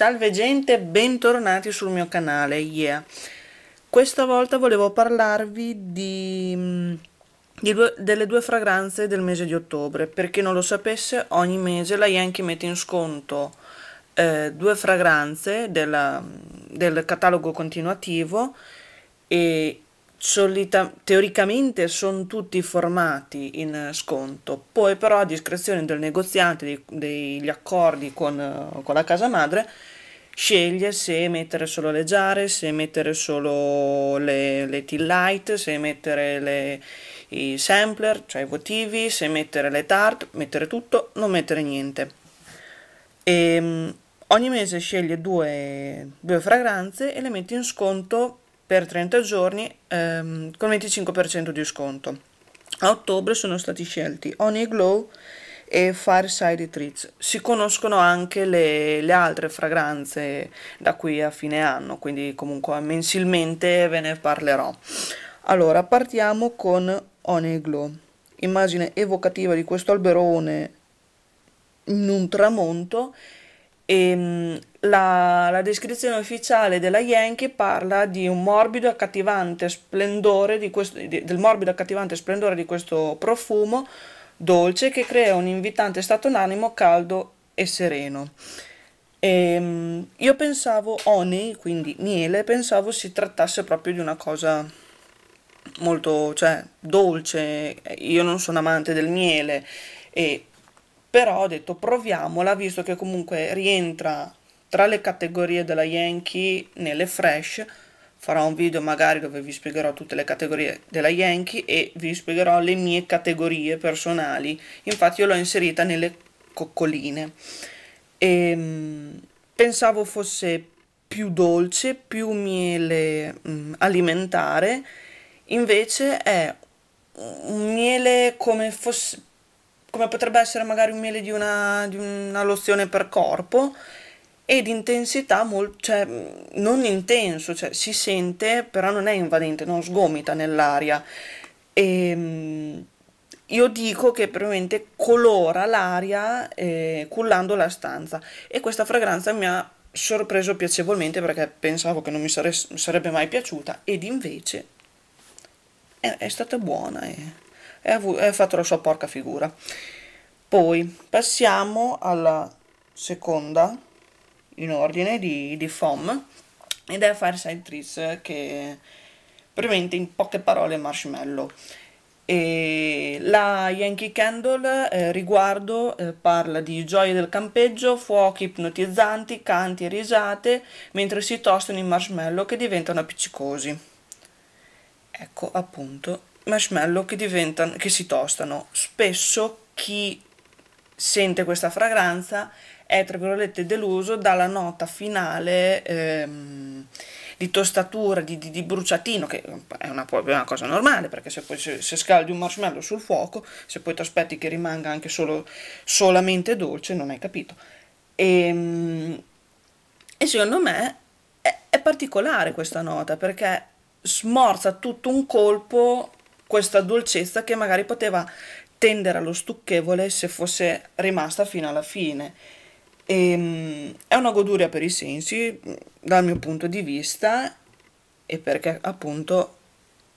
Salve gente, bentornati sul mio canale, yeah! Questa volta volevo parlarvi di, mm, di due, delle due fragranze del mese di ottobre. Per chi non lo sapesse, ogni mese la Yankee mette in sconto eh, due fragranze della, del catalogo continuativo e solita- teoricamente sono tutti formati in sconto, poi però a discrezione del negoziante dei, degli accordi con, con la casa madre sceglie se mettere solo le giare, se mettere solo le, le light, se mettere le, i sampler, cioè i votivi, se mettere le tart, mettere tutto, non mettere niente. E, ehm, ogni mese sceglie due, due fragranze e le mette in sconto per 30 giorni ehm, con 25% di sconto. A ottobre sono stati scelti Honey Glow e Fireside Treats. Si conoscono anche le, le, altre fragranze da qui a fine anno, quindi comunque mensilmente ve ne parlerò. Allora, partiamo con Honey Glow. Immagine evocativa di questo alberone in un tramonto e, ehm, la, la, descrizione ufficiale della Yankee parla di un morbido accattivante splendore di questo, di, del morbido accattivante splendore di questo profumo dolce che crea un invitante stato d'animo caldo e sereno. E, ehm, io pensavo honey, quindi miele, pensavo si trattasse proprio di una cosa molto, cioè, dolce. Io non sono amante del miele e però ho detto proviamola visto che comunque rientra tra le categorie della Yankee nelle fresh farò un video magari dove vi spiegherò tutte le categorie della Yankee e vi spiegherò le mie categorie personali infatti io l'ho inserita nelle coccoline e ehm, pensavo fosse più dolce più miele mm, alimentare invece è un miele come fosse come potrebbe essere magari un miele di una, di una lozione per corpo, ed intensità molto, cioè, mm, non intenso, cioè, si sente, però non è invadente, non sgomita nell'aria. E, ehm, io dico che probabilmente colora l'aria eh, cullando la stanza e questa fragranza mi ha sorpreso piacevolmente perché pensavo che non mi sare sarebbe mai piaciuta ed invece è, è stata buona. E... Eh e ha fatto la sua porca figura. Poi passiamo alla seconda in ordine di, di FOM ed è Fireside Trees che praticamente in poche parole è Marshmallow. E la Yankee Candle eh, riguardo eh, parla di gioie del campeggio, fuochi ipnotizzanti, canti e risate mentre si tostano i marshmallow che diventano appiccicosi. Ecco appunto marshmallow che, diventano, che si tostano. Spesso chi sente questa fragranza è tra virgolette deluso dalla nota finale ehm, di tostatura, di, di, di, bruciatino, che è una, una cosa normale perché se, poi, se, se, scaldi un marshmallow sul fuoco, se poi ti aspetti che rimanga anche solo, solamente dolce, non hai capito. E, ehm, e secondo me è, è particolare questa nota perché smorza tutto un colpo questa dolcezza che magari poteva tendere allo stucchevole se fosse rimasta fino alla fine. E, ehm, è una goduria per i sensi, dal mio punto di vista, e perché appunto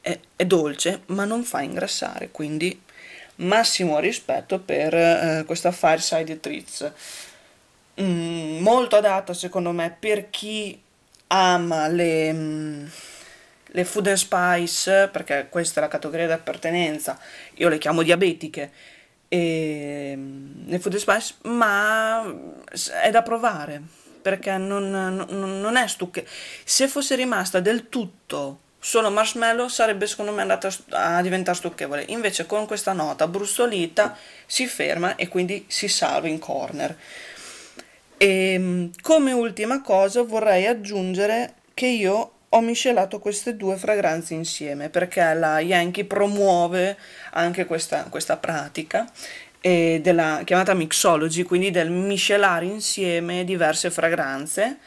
è, è dolce, ma non fa ingrassare, quindi massimo rispetto per eh, questa Fireside Treats. Mm, molto adatta secondo me per chi ama le... Mm, le food and spice, perché questa è la categoria di appartenenza, io le chiamo diabetiche, e, ehm, le food and spice, ma è da provare, perché non, non, non è stucche. Se fosse rimasta del tutto solo marshmallow sarebbe secondo me andata a diventare stucchevole invece con questa nota brustolita si ferma e quindi si salva in corner e ehm, come ultima cosa vorrei aggiungere che io ho miscelato queste due fragranze insieme perché la Yankee promuove anche questa, questa pratica eh, della, chiamata mixology, quindi del miscelare insieme diverse fragranze.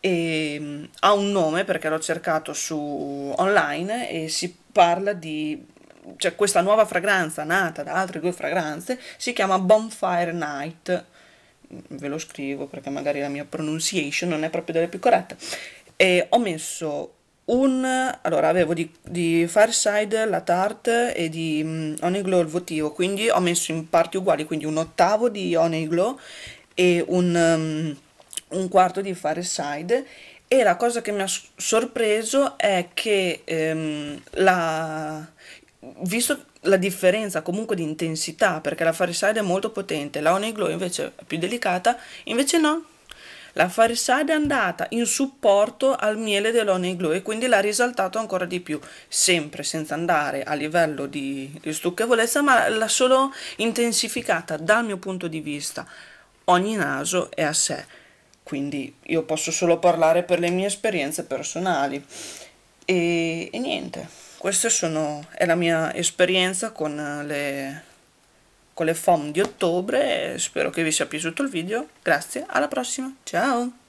E, mm, ha un nome perché l'ho cercato su online e si parla di cioè questa nuova fragranza nata da altre due fragranze si chiama Bonfire Night mm, ve lo scrivo perché magari la mia pronunciation non è proprio delle più corrette e ho messo un... allora avevo di, di Fireside la Tarte e di um, Glow il votivo, quindi ho messo in parti uguali, quindi un ottavo di Glow e un, um, un quarto di Fireside e la cosa che mi ha sorpreso è che ehm, la, visto la differenza comunque di intensità perché la Fireside è molto potente la Honey Glow invece è più delicata invece no la farsada è andata in supporto al miele dell'Honey e quindi l'ha risaltato ancora di più, sempre senza andare a livello di, di stucchevolezza, ma l'ha solo intensificata dal mio punto di vista. Ogni naso è a sé, quindi io posso solo parlare per le mie esperienze personali. E, e niente, questa sono, è la mia esperienza con le con le FOM di ottobre, spero che vi sia piaciuto il video, grazie, alla prossima, ciao!